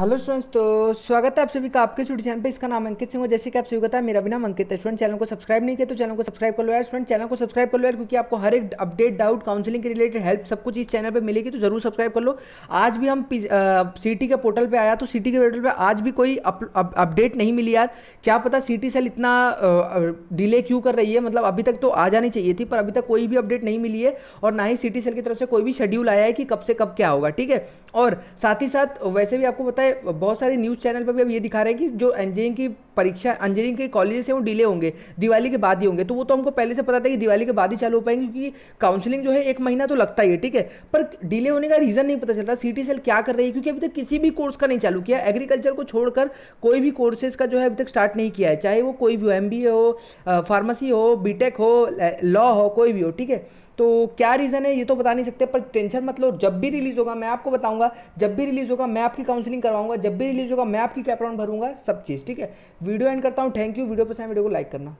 hello students तो स्वागत है आप सभी का आपके छोटे चैनल पे इसका नाम अंकित सिंह हो जैसे कि आप सभी बताया मेरा भी नाम अंकित है स्टूडेंट चैनल को सब्सक्राइब नहीं किया तो चैनल को सब्सक्राइब कर लो यार स्टूडेंट चैनल को सब्सक्राइब कर लो यार क्योंकि आपको हर एक अपडेट डाउट काउंसलिंग के रिलेटेड हेल्प सब कुछ इस चैनल पर मिलेगी तो जरूर सब्सक्राइब कर लो आज भी हम सी के पोर्टल पर आया तो सिटी के पोर्टल पर आज भी कोई अपडेट नहीं मिली यार क्या पता सी सेल इतना डिले क्यों कर रही है मतलब अभी तक तो आ जानी चाहिए थी पर अभी तक कोई भी अपडेट नहीं मिली है और ना ही सिटी सेल की तरफ से कोई भी शेड्यूल आया है कि कब से कब क्या होगा ठीक है और साथ ही साथ वैसे भी आपको बताया बहुत सारे न्यूज़ चैनल पर भी अब ये दिखा रहे हैं कि जो इंजीनियरिंग की परीक्षा इंजीनियरिंग के कॉलेजेस हैं वो डिले होंगे दिवाली के बाद ही होंगे तो वो तो हमको पहले से पता था कि दिवाली के बाद ही चालू हो पाएंगे क्योंकि काउंसलिंग जो है एक महीना तो लगता ही है ठीक है पर डिले होने का रीज़न नहीं पता चल रहा सिटी सेल क्या कर रही है क्योंकि अभी तक किसी भी कोर्स का नहीं चालू किया एग्रीकल्चर को छोड़कर कोई भी कोर्सेज का जो है अभी तक स्टार्ट नहीं किया है चाहे वो कोई भी हो एम हो फार्मेसी हो बी हो लॉ हो कोई भी हो ठीक है तो क्या रीज़न है ये तो बता नहीं सकते पर टेंशन मतलब जब भी रिलीज़ होगा मैं आपको बताऊंगा जब भी रिलीज़ होगा मैं आपकी काउंसलिंग करवाऊंगा जब भी रिलीज होगा मैं आपकी कैपराउंड भरूंगा सब चीज़ ठीक है वीडियो एंड करता हूँ थैंक यू वीडियो पसंद वीडियो को लाइक करना